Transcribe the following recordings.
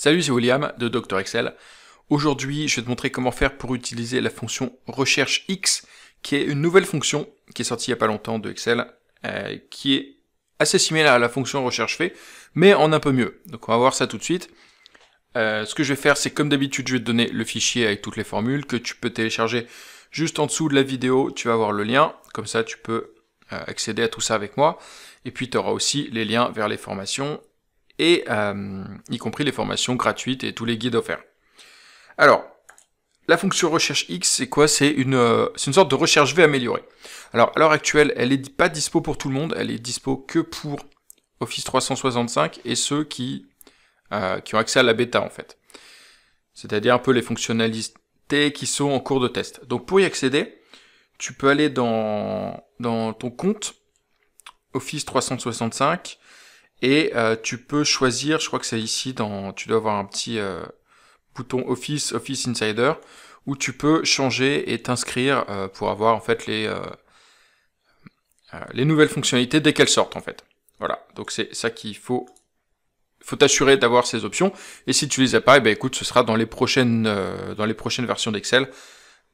Salut, c'est William de Dr Excel. Aujourd'hui, je vais te montrer comment faire pour utiliser la fonction recherche X, qui est une nouvelle fonction qui est sortie il n'y a pas longtemps de Excel, euh, qui est assez similaire à la fonction recherche fait, mais en un peu mieux. Donc on va voir ça tout de suite. Euh, ce que je vais faire, c'est comme d'habitude, je vais te donner le fichier avec toutes les formules que tu peux télécharger juste en dessous de la vidéo. Tu vas avoir le lien, comme ça tu peux euh, accéder à tout ça avec moi. Et puis tu auras aussi les liens vers les formations et euh, y compris les formations gratuites et tous les guides offerts. Alors, la fonction recherche X, c'est quoi C'est une, euh, sorte de recherche V améliorée. Alors, à l'heure actuelle, elle n'est pas dispo pour tout le monde, elle est dispo que pour Office 365 et ceux qui, euh, qui ont accès à la bêta, en fait. C'est-à-dire un peu les fonctionnalités qui sont en cours de test. Donc, pour y accéder, tu peux aller dans ton compte Office 365, et euh, tu peux choisir, je crois que c'est ici, dans, tu dois avoir un petit euh, bouton Office, Office Insider, où tu peux changer et t'inscrire euh, pour avoir en fait les, les nouvelles fonctionnalités dès qu'elles sortent en fait. Voilà, donc c'est ça qu'il faut faut t'assurer d'avoir ces options. Et si tu les as pas, eh ben écoute, ce sera dans les prochaines dans les prochaines versions d'Excel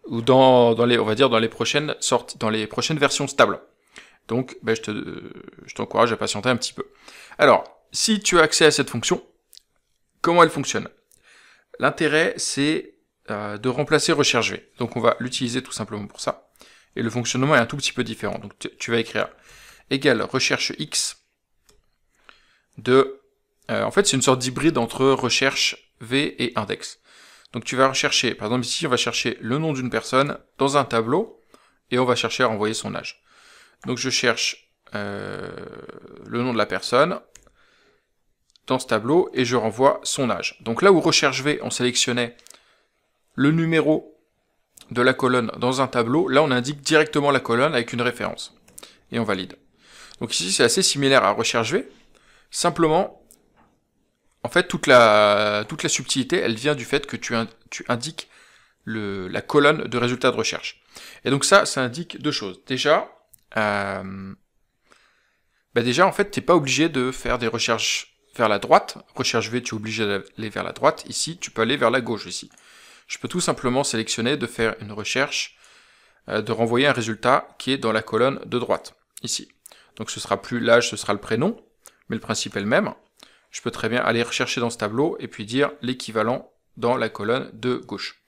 ou dans, dans les on va dire dans les prochaines sortes dans les prochaines versions stables. Donc, ben, je t'encourage te, je à patienter un petit peu. Alors, si tu as accès à cette fonction, comment elle fonctionne L'intérêt, c'est euh, de remplacer recherche V. Donc, on va l'utiliser tout simplement pour ça. Et le fonctionnement est un tout petit peu différent. Donc, tu, vas écrire égale recherche X de... Euh, en fait, c'est une sorte d'hybride entre recherche V et index. Donc, tu vas rechercher, par exemple ici, on va chercher le nom d'une personne dans un tableau et on va chercher à renvoyer son âge. Donc je cherche euh, le nom de la personne dans ce tableau et je renvoie son âge. Donc là où recherche V, on sélectionnait le numéro de la colonne dans un tableau, là on indique directement la colonne avec une référence. Et on valide. Donc ici c'est assez similaire à recherche V. Simplement, en fait toute la, toute la subtilité, elle vient du fait que tu, indiques la colonne de résultat de recherche. Et donc ça, ça indique deux choses. Déjà, euh, bah déjà, en fait, tu t'es pas obligé de faire des recherches vers la droite. Recherche V, tu es obligé d'aller vers la droite. Ici, tu peux aller vers la gauche ici. Je peux tout simplement sélectionner de faire une recherche, euh, de renvoyer un résultat qui est dans la colonne de droite, ici. Donc ce sera plus l'âge, ce sera le prénom, mais le principe est le même. Je peux très bien aller rechercher dans ce tableau et puis dire l'équivalent dans la colonne de gauche.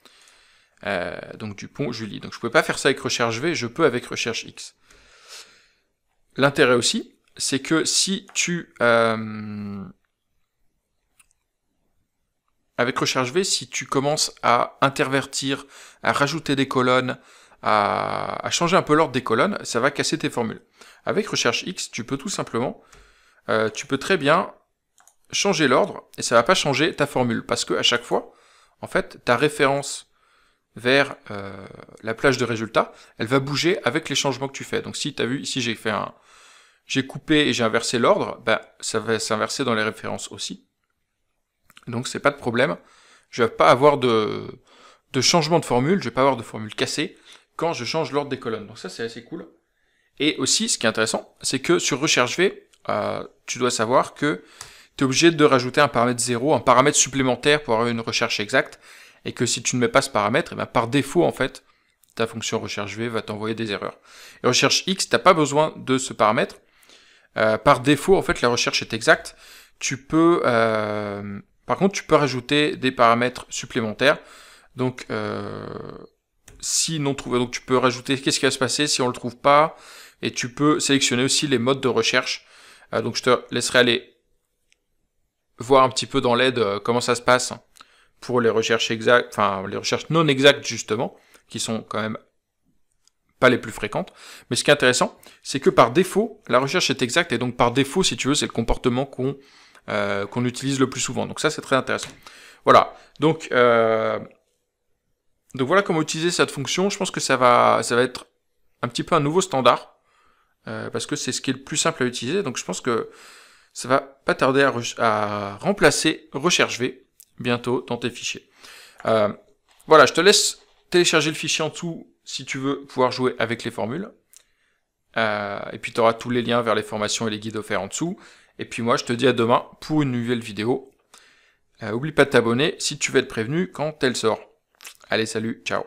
Euh, donc Dupont, Julie. Donc je ne pouvais pas faire ça avec recherche V, je peux avec recherche X l'intérêt aussi, c'est que si tu... Euh, avec Recherche V, si tu commences à intervertir, à rajouter des colonnes, à, changer un peu l'ordre des colonnes, ça va casser tes formules. Avec Recherche X, tu peux tout simplement, euh, tu peux très bien changer l'ordre et ça va pas changer ta formule parce que à chaque fois, en fait, ta référence vers euh, la plage de résultats, elle va bouger avec les changements que tu fais. Donc si tu as vu, ici j'ai fait un... J'ai coupé et j'ai inversé l'ordre, ben ça va s'inverser dans les références aussi. Donc c'est pas de problème. Je vais pas avoir de, de changement de formule, je vais pas avoir de formule cassée quand je change l'ordre des colonnes. Donc ça c'est assez cool. Et aussi, ce qui est intéressant, c'est que sur recherche V, euh, tu dois savoir que tu es obligé de rajouter un paramètre 0, un paramètre supplémentaire pour avoir une recherche exacte et que si tu ne mets pas ce paramètre, et eh ben, par défaut, en fait, ta fonction recherche v va t'envoyer des erreurs. recherche x, t'as pas besoin de ce paramètre. Euh, par défaut, en fait, la recherche est exacte. Tu peux, euh, par contre, tu peux rajouter des paramètres supplémentaires. Donc, euh, si non trouvé, donc tu peux rajouter qu'est-ce qui va se passer si on le trouve pas, et tu peux sélectionner aussi les modes de recherche. donc, je te laisserai aller voir un petit peu dans l'aide comment ça se passe pour les recherches exactes, enfin les recherches non exactes justement, qui sont quand même pas les plus fréquentes. Mais ce qui est intéressant, c'est que par défaut, la recherche est exacte et donc par défaut, si tu veux, c'est le comportement qu'on euh, qu'on utilise le plus souvent. Donc ça, c'est très intéressant. Voilà. Donc euh, donc voilà comment utiliser cette fonction. Je pense que ça va ça va être un petit peu un nouveau standard euh, parce que c'est ce qui est le plus simple à utiliser. Donc je pense que ça va pas tarder à, à remplacer recherche V bientôt dans tes fichiers. Euh, voilà, je te laisse télécharger le fichier en dessous si tu veux pouvoir jouer avec les formules. Euh, et puis tu auras tous les liens vers les formations et les guides offerts en dessous. Et puis moi, je te dis à demain pour une nouvelle vidéo. Euh, oublie pas de t'abonner si tu veux être prévenu quand elle sort. Allez, salut, ciao